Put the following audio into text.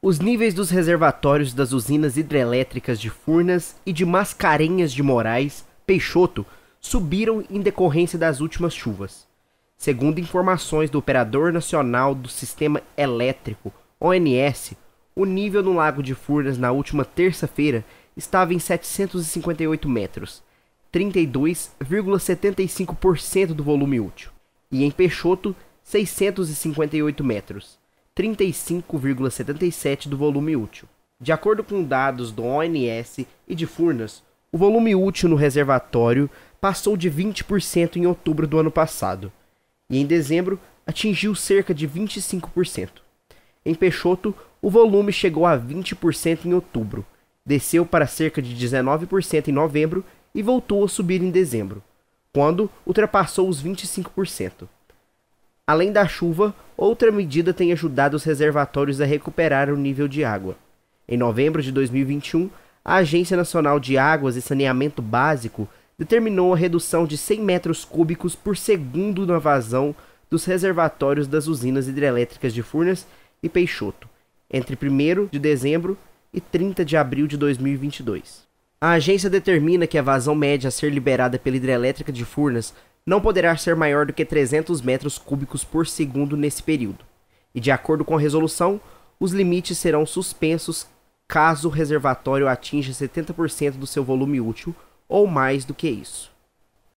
Os níveis dos reservatórios das usinas hidrelétricas de Furnas e de Mascarenhas de Moraes, Peixoto, subiram em decorrência das últimas chuvas. Segundo informações do Operador Nacional do Sistema Elétrico, ONS, o nível no Lago de Furnas na última terça-feira estava em 758 metros, 32,75% do volume útil, e em Peixoto, 658 metros, 35,77 do volume útil. De acordo com dados do ONS e de Furnas, o volume útil no reservatório passou de 20% em outubro do ano passado e em dezembro atingiu cerca de 25%. Em Peixoto, o volume chegou a 20% em outubro, desceu para cerca de 19% em novembro e voltou a subir em dezembro, quando ultrapassou os 25%. Além da chuva, outra medida tem ajudado os reservatórios a recuperar o nível de água. Em novembro de 2021, a Agência Nacional de Águas e Saneamento Básico determinou a redução de 100 metros cúbicos por segundo na vazão dos reservatórios das usinas hidrelétricas de Furnas e Peixoto, entre 1 de dezembro e 30 de abril de 2022. A agência determina que a vazão média a ser liberada pela hidrelétrica de Furnas não poderá ser maior do que 300 metros cúbicos por segundo nesse período, e de acordo com a resolução, os limites serão suspensos caso o reservatório atinja 70% do seu volume útil ou mais do que isso.